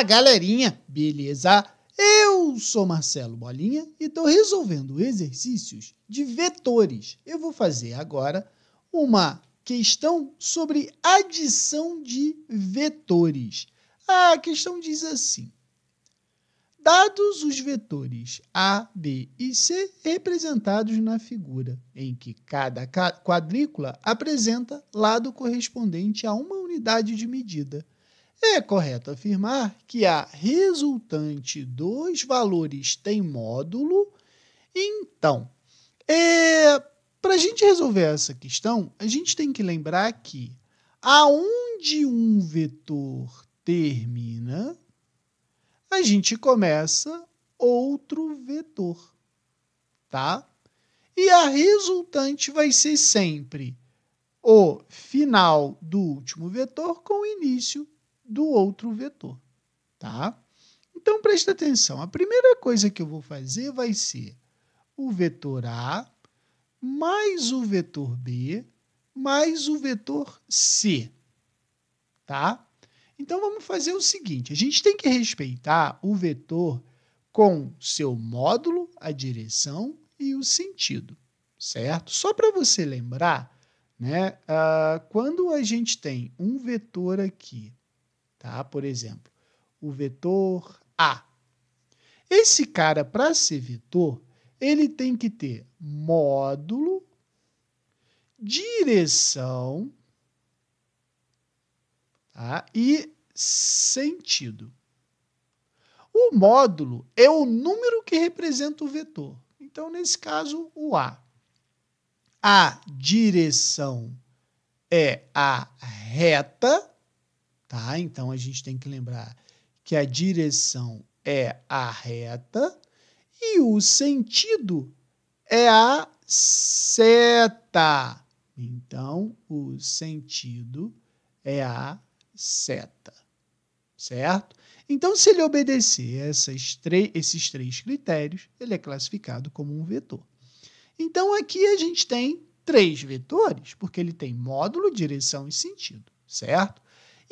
Fala galerinha, beleza? Eu sou Marcelo Bolinha e estou resolvendo exercícios de vetores. Eu vou fazer agora uma questão sobre adição de vetores. A questão diz assim: Dados os vetores A, B e C representados na figura, em que cada quadrícula apresenta lado correspondente a uma unidade de medida é correto afirmar que a resultante dos valores tem módulo. Então, é, para a gente resolver essa questão, a gente tem que lembrar que aonde um vetor termina, a gente começa outro vetor, tá? E a resultante vai ser sempre o final do último vetor com o início do outro vetor, tá? Então presta atenção. A primeira coisa que eu vou fazer vai ser o vetor A mais o vetor B mais o vetor C, tá? Então vamos fazer o seguinte, a gente tem que respeitar o vetor com seu módulo, a direção e o sentido, certo? Só para você lembrar, né, uh, quando a gente tem um vetor aqui tá? Por exemplo, o vetor A. Esse cara, para ser vetor, ele tem que ter módulo, direção tá? e sentido. O módulo é o número que representa o vetor. Então, nesse caso, o A. A direção é a reta Tá? Então a gente tem que lembrar que a direção é a reta e o sentido é a seta. Então o sentido é a seta. Certo? Então, se ele obedecer esses três critérios, ele é classificado como um vetor. Então, aqui a gente tem três vetores, porque ele tem módulo, direção e sentido, certo?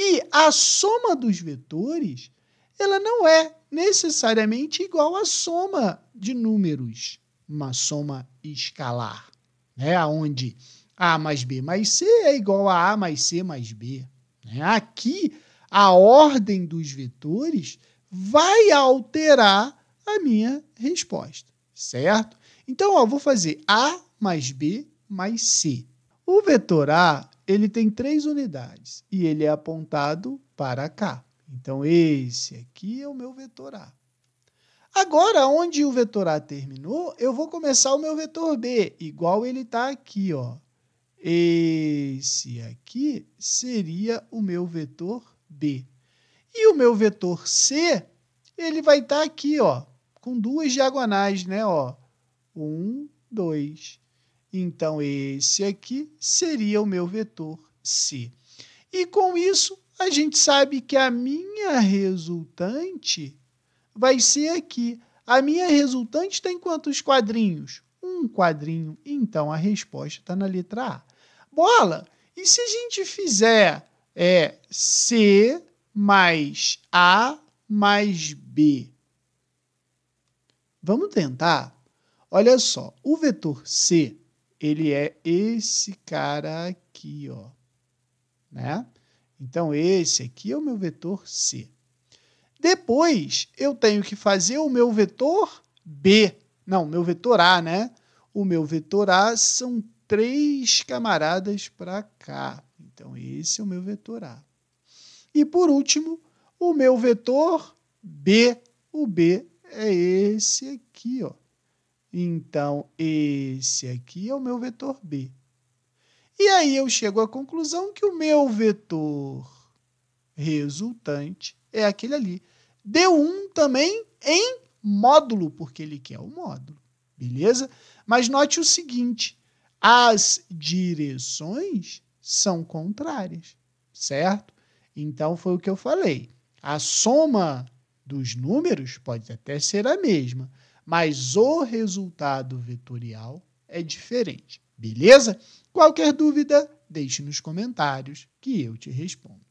E a soma dos vetores, ela não é necessariamente igual à soma de números, uma soma escalar, né? onde A mais B mais C é igual a A mais C mais B. Né? Aqui, a ordem dos vetores vai alterar a minha resposta, certo? Então, ó, vou fazer A mais B mais C. O vetor A ele tem três unidades e ele é apontado para cá. Então, esse aqui é o meu vetor A. Agora, onde o vetor A terminou, eu vou começar o meu vetor B, igual ele está aqui. Ó. Esse aqui seria o meu vetor B. E o meu vetor C, ele vai estar tá aqui, ó, com duas diagonais, né? Ó. Um, dois. Então, esse aqui seria o meu vetor c E com isso, a gente sabe que a minha resultante vai ser aqui. A minha resultante tem quantos quadrinhos? Um quadrinho. Então, a resposta está na letra A. Bola! E se a gente fizer é C mais A mais B? Vamos tentar? Olha só, o vetor C ele é esse cara aqui, ó, né? Então esse aqui é o meu vetor C. Depois eu tenho que fazer o meu vetor B. Não, meu vetor A, né? O meu vetor A são três camaradas para cá. Então esse é o meu vetor A. E por último, o meu vetor B. O B é esse aqui, ó. Então, esse aqui é o meu vetor B. E aí eu chego à conclusão que o meu vetor resultante é aquele ali. D1 também em módulo, porque ele quer o módulo, beleza? Mas note o seguinte, as direções são contrárias, certo? Então foi o que eu falei. A soma dos números pode até ser a mesma, mas o resultado vetorial é diferente. Beleza? Qualquer dúvida, deixe nos comentários que eu te respondo.